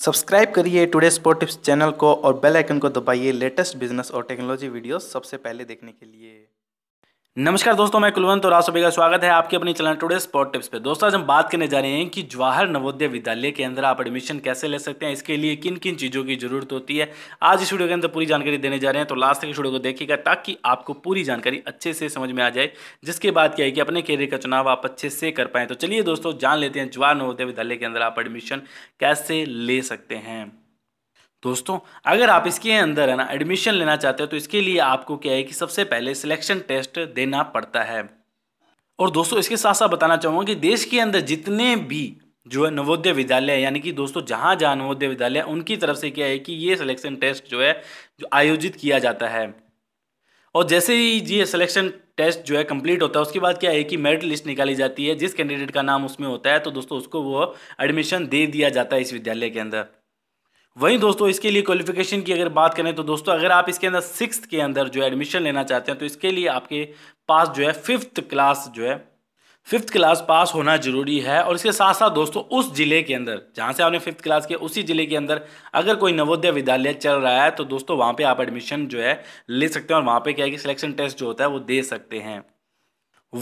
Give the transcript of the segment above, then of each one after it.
subscribe करिए today sport tips channel को और बेल आइकन को दबाइए लेटेस्ट बिजनेस और टेक्नोलॉजी वीडियोस सबसे पहले देखने के लिए नमस्कार दोस्तों मैं कुलवंत और आप सभी का स्वागत है आपके अपने चैनल टुडे स्पोर्ट टिप्स पे दोस्तों आज हम बात करने जा रहे हैं कि जवाहर नवोदय विद्यालय के अंदर आप एडमिशन कैसे ले सकते हैं इसके लिए किन किन चीज़ों की जरूरत होती है आज इस वीडियो के अंदर पूरी जानकारी देने जा रहे हैं तो लास्ट तक इस वीडियो को देखिएगा ताकि आपको पूरी जानकारी अच्छे से समझ में आ जाए जिसके बाद क्या है कि अपने कैरियर का चुनाव आप अच्छे से कर पाएँ तो चलिए दोस्तों जान लेते हैं जवाहर नवोदय विद्यालय के अंदर आप एडमिशन कैसे ले सकते हैं दोस्तों अगर आप इसके अंदर है ना एडमिशन लेना चाहते हो तो इसके लिए आपको क्या है कि सबसे पहले सिलेक्शन टेस्ट देना पड़ता है और दोस्तों इसके साथ साथ बताना चाहूँगा कि देश के अंदर जितने भी जो है नवोदय विद्यालय यानी कि दोस्तों जहाँ जहाँ नवोदय विद्यालय उनकी तरफ से क्या है कि ये सिलेक्शन टेस्ट जो है जो आयोजित किया जाता है और जैसे ही ये सिलेक्शन टेस्ट जो है कंप्लीट होता है उसके बाद क्या है कि मेरिट लिस्ट निकाली जाती है जिस कैंडिडेट का नाम उसमें होता है तो दोस्तों उसको वो एडमिशन दे दिया जाता है इस विद्यालय के अंदर वहीं दोस्तों इसके लिए क्वालिफिकेशन की अगर बात करें तो दोस्तों अगर आप इसके अंदर सिक्स के अंदर जो एडमिशन लेना चाहते हैं तो इसके लिए आपके पास जो है फिफ्थ क्लास जो है फिफ्थ क्लास पास होना जरूरी है और इसके साथ साथ दोस्तों उस जिले के अंदर जहाँ से आपने फिफ्थ क्लास के उसी जिले के अंदर अगर कोई नवोदय विद्यालय चल रहा है तो दोस्तों वहाँ पे आप एडमिशन जो है ले सकते हैं और वहाँ पे क्या है कि सिलेक्शन टेस्ट जो होता है वो दे सकते हैं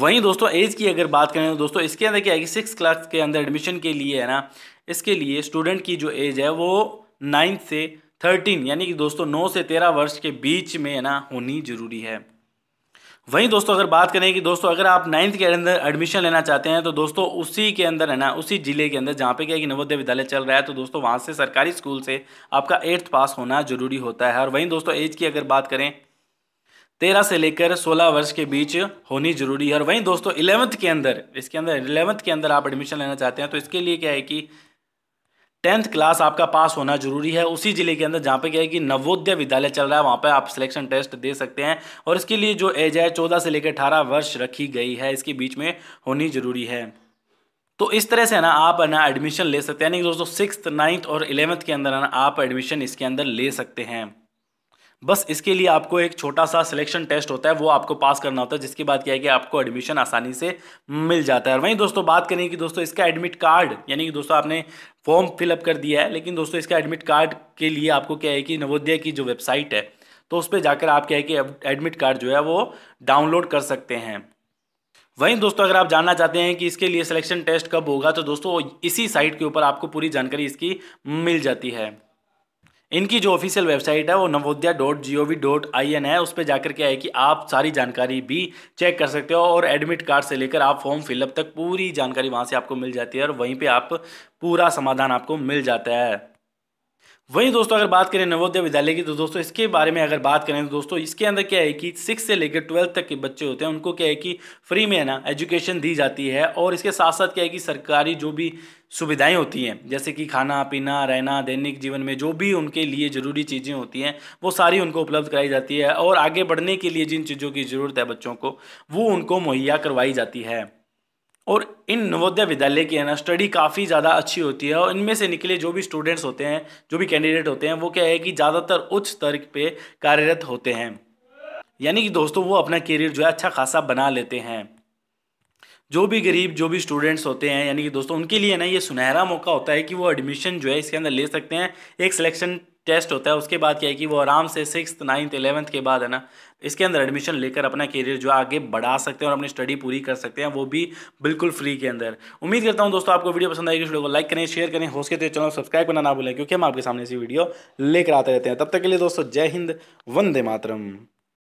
वहीं दोस्तों एज की अगर बात करें तो दोस्तों इसके अंदर क्या है कि सिक्स क्लास के अंदर एडमिशन के लिए है ना इसके लिए स्टूडेंट की जो एज है वो नाइन्थ से थर्टीन यानी कि दोस्तों नौ से तेरह वर्ष के बीच में है ना होनी जरूरी है वहीं दोस्तों अगर बात करें कि दोस्तों अगर आप नाइन्थ के अंदर एडमिशन लेना चाहते हैं तो दोस्तों उसी के अंदर है ना उसी जिले के अंदर जहाँ पे क्या कि नवोदय विद्यालय चल रहा है तो दोस्तों वहाँ से सरकारी स्कूल से आपका एट्थ पास होना जरूरी होता है और वहीं दोस्तों एज की अगर बात करें तेरह से लेकर सोलह वर्ष के बीच होनी जरूरी है और वहीं दोस्तों इलेवंथ के अंदर इसके अंदर इलेवंथ के अंदर आप एडमिशन लेना चाहते हैं तो इसके लिए क्या है कि टेंथ क्लास आपका पास होना जरूरी है उसी जिले के अंदर जहाँ पे क्या है कि नवोदय विद्यालय चल रहा है वहाँ पे आप सिलेक्शन टेस्ट दे सकते हैं और इसके लिए जो एज है चौदह से लेकर अठारह वर्ष रखी गई है इसके बीच में होनी जरूरी है तो इस तरह से ना आप ना एडमिशन ले सकते हैं यानी दोस्तों सिक्स नाइन्थ और इलेवंथ के अंदर ना आप एडमिशन इसके अंदर ले सकते हैं बस इसके लिए आपको एक छोटा सा सिलेक्शन टेस्ट होता है वो आपको पास करना होता है जिसके बाद क्या है कि आपको एडमिशन आसानी से मिल जाता है और वहीं दोस्तों बात करें कि दोस्तों इसका एडमिट कार्ड यानी कि दोस्तों आपने फॉर्म फिलअप कर दिया है लेकिन दोस्तों इसका एडमिट कार्ड के लिए आपको क्या है कि नवोदय की जो वेबसाइट है तो उस पर जाकर आप क्या है कि एडमिट कार्ड जो है वो डाउनलोड कर सकते हैं वहीं दोस्तों अगर आप जानना चाहते हैं कि इसके लिए सिलेक्शन टेस्ट कब होगा तो दोस्तों इसी साइट के ऊपर आपको पूरी जानकारी इसकी मिल जाती है इनकी जो ऑफिशियल वेबसाइट है वो Navodaya dot G O V dot I N है उस पर जाकर क्या है कि आप सारी जानकारी भी चेक कर सकते हो और एडमिट कार्ड से लेकर आप फॉर्म फिलअप तक पूरी जानकारी वहाँ से आपको मिल जाती है और वहीं पर आप पूरा समाधान आपको मिल जाता है वहीं दोस्तों अगर बात करें नवोदय विद्यालय की तो दोस्तों इसके बारे में अगर बात करें तो दोस्तों इसके अंदर क्या है कि सिक्स से लेकर ट्वेल्थ तक के बच्चे होते हैं उनको क्या है कि फ्री में है ना एजुकेशन दी जाती है और इसके साथ साथ क्या है कि सरकारी जो भी सुविधाएं होती हैं जैसे कि खाना पीना रहना दैनिक जीवन में जो भी उनके लिए ज़रूरी चीज़ें होती हैं वो सारी उनको उपलब्ध कराई जाती है और आगे बढ़ने के लिए जिन चीज़ों की ज़रूरत है बच्चों को वो उनको मुहैया करवाई जाती है और इन नवोदय विद्यालय की है ना स्टडी काफ़ी ज़्यादा अच्छी होती है और इनमें से निकले जो भी स्टूडेंट्स होते हैं जो भी कैंडिडेट होते हैं वो क्या है कि ज़्यादातर उच्च स्तर पर कार्यरत होते हैं यानी कि दोस्तों वो अपना करियर जो है अच्छा खासा बना लेते हैं जो भी गरीब जो भी स्टूडेंट्स होते हैं यानी कि दोस्तों उनके लिए ना ये सुनहरा मौका होता है कि वो एडमिशन जो है इसके अंदर ले सकते हैं एक सिलेक्शन टेस्ट होता है उसके बाद क्या है कि वो आराम से सिक्स नाइन्थ एलेवंथ के बाद है ना इसके अंदर एडमिशन लेकर अपना करियर जो आगे बढ़ा सकते हैं और अपनी स्टडी पूरी कर सकते हैं वो भी बिल्कुल फ्री के अंदर उम्मीद करता हूँ दोस्तों आपको वीडियो पसंद आएगी वीडियो को लाइक करें शेयर करें हो सके तो चैनल सब्सक्राइब करना ना भूलें क्योंकि हम आपके सामने ऐसी वीडियो लेकर आते रहते हैं तब तक के लिए दोस्तों जय हिंद वंदे मातरम